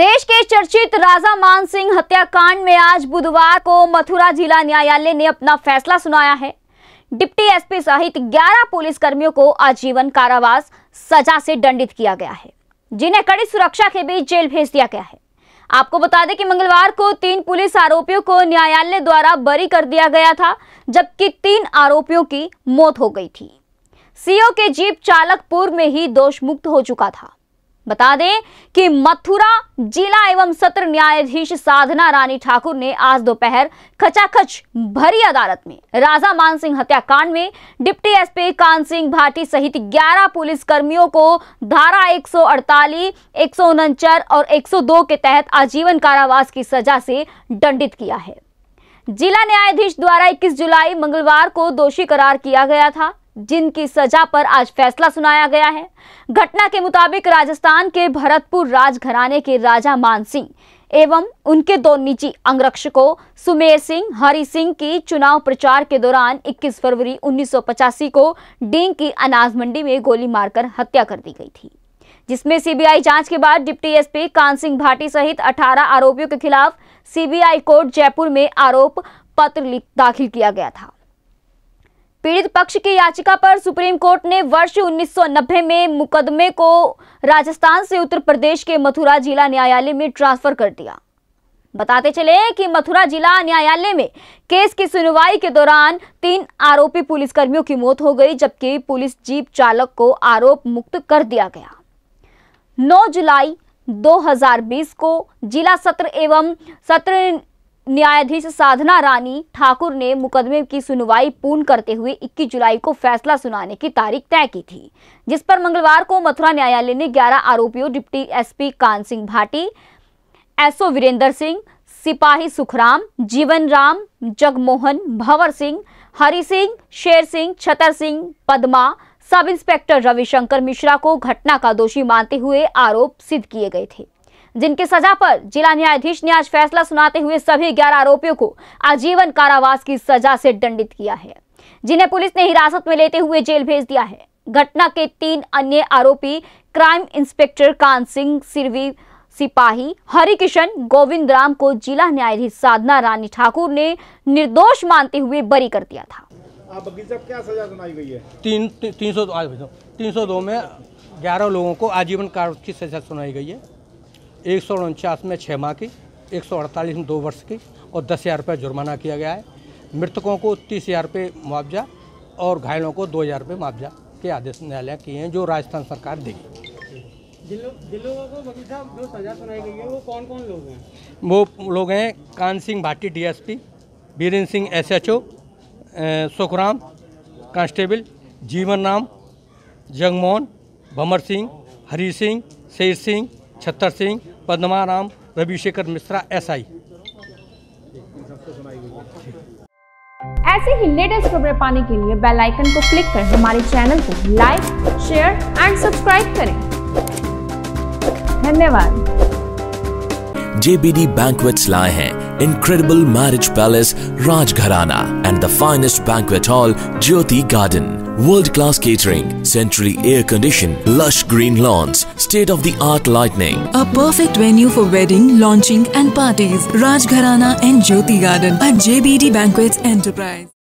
देश के चर्चित राजा मान सिंह हत्याकांड में आज बुधवार को मथुरा जिला न्यायालय ने अपना फैसला सुनाया है डिप्टी एसपी सहित 11 पुलिसकर्मियों को आजीवन कारावास सजा से दंडित किया गया है जिन्हें कड़ी सुरक्षा के बीच जेल भेज दिया गया है आपको बता दें कि मंगलवार को तीन पुलिस आरोपियों को न्यायालय द्वारा बरी कर दिया गया था जबकि तीन आरोपियों की मौत हो गई थी सीओ के जीप चालक पूर्व में ही दोष मुक्त हो चुका था बता दें कि मथुरा जिला एवं सत्र न्यायाधीश साधना रानी ठाकुर ने आज दोपहर खचाखच भरी अदालत में राजा मान सिंह हत्याकांड में डिप्टी एसपी कान सिंह भाटी सहित 11 पुलिस कर्मियों को धारा 148, 149 और 102 के तहत आजीवन कारावास की सजा से दंडित किया है जिला न्यायाधीश द्वारा 21 जुलाई मंगलवार को दोषी करार किया गया था जिनकी सजा पर आज फैसला सुनाया गया है घटना के मुताबिक राजस्थान के भरतपुर राजघराने के राजा मान सिंह एवं उनके दो निजी अंगरक्षकों सुमेर सिंह हरि सिंह की चुनाव प्रचार के दौरान 21 फरवरी उन्नीस को डींग की अनाज मंडी में गोली मारकर हत्या कर दी गई थी जिसमें सीबीआई जांच के बाद डिप्टी एसपी कान सिंह भाटी सहित 18 आरोपियों के खिलाफ सीबीआई कोर्ट जयपुर में आरोप पत्र दाखिल किया गया था पीड़ित पक्ष की याचिका पर सुप्रीम कोर्ट ने वर्ष 1990 में मुकदमे को राजस्थान से उत्तर प्रदेश के मथुरा जिला न्यायालय में ट्रांसफर कर दिया बताते चले कि मथुरा जिला न्यायालय में केस की सुनवाई के दौरान तीन आरोपी पुलिसकर्मियों की मौत हो गई जबकि पुलिस जीप चालक को आरोप मुक्त कर दिया गया 9 जुलाई 2020 को जिला सत्र एवं सत्र न्यायाधीश साधना रानी ठाकुर ने मुकदमे की सुनवाई पूर्ण करते हुए 21 जुलाई को फैसला सुनाने की तारीख तय की थी जिस पर मंगलवार को मथुरा न्यायालय ने 11 आरोपियों deputy SP Kan Singh Bhati SO Virendra Singh सिपाही सुखराम जीवन राम जगमोहन भंवर सिंह हरि सिंह शेर सिंह छतर सिंह पदमा सब इंस्पेक्टर रविशंकर मिश्रा को घटना का दोषी मानते हुए आरोप सिद्ध किए गए थे जिनकी सजा पर जिला न्यायाधीश ने आज फैसला सुनाते हुए सभी ग्यारह आरोपियों को आजीवन कारावास की सजा से दंडित किया है जिन्हें पुलिस ने हिरासत में लेते हुए जेल भेज दिया है घटना के तीन अन्य आरोपी क्राइम इंस्पेक्टर कान सिंह सिरवी सिपाही हरिकिशन गोविंद राम को जिला न्यायाधीश साधना रानी ठाकुर ने निर्दोष मानते हुए बरी कर दिया था आप क्या सजा सुनाई गई है तीन ती, तीन सौ तीन सौ दो में ग्यारह लोगों को आजीवन कारावास की सजा सुनाई गई है एक सौ उनचास में छः माह की एक सौ अड़तालीस में दो वर्ष की और दस हज़ार रुपये जुर्माना किया गया है मृतकों को तीस हज़ार रुपये मुआवजा और घायलों को दो हज़ार रुपये मुआवजा के आदेश न्यायालय किए हैं जो राजस्थान सरकार देगी जिन लोगों को सजा सुनाई गई है वो कौन कौन लोग हैं वो लोग हैं Kan Singh Bhati DSP Birendra Singh SHO Sukhram constable Jeevan Ram Jagmohan Bhamar Singh Hari Singh Sher Singh Chhattar Singh Padmaram Ravishekhar Mishra SI ऐसे ही लेटेस्ट खबरें पाने के लिए बेल आइकन को क्लिक कर हमारे चैनल को लाइक शेयर एंड सब्सक्राइब करें धन्यवाद JBD Banquets लाए हैं Incredible Marriage Palace Rajgharana and the finest banquet hall Jyoti Garden. World-class catering, centrally air-conditioned, lush green lawns, state-of-the-art lighting, A perfect venue for wedding, launching and parties. Raj and Jyoti Garden at JBD Banquets Enterprise.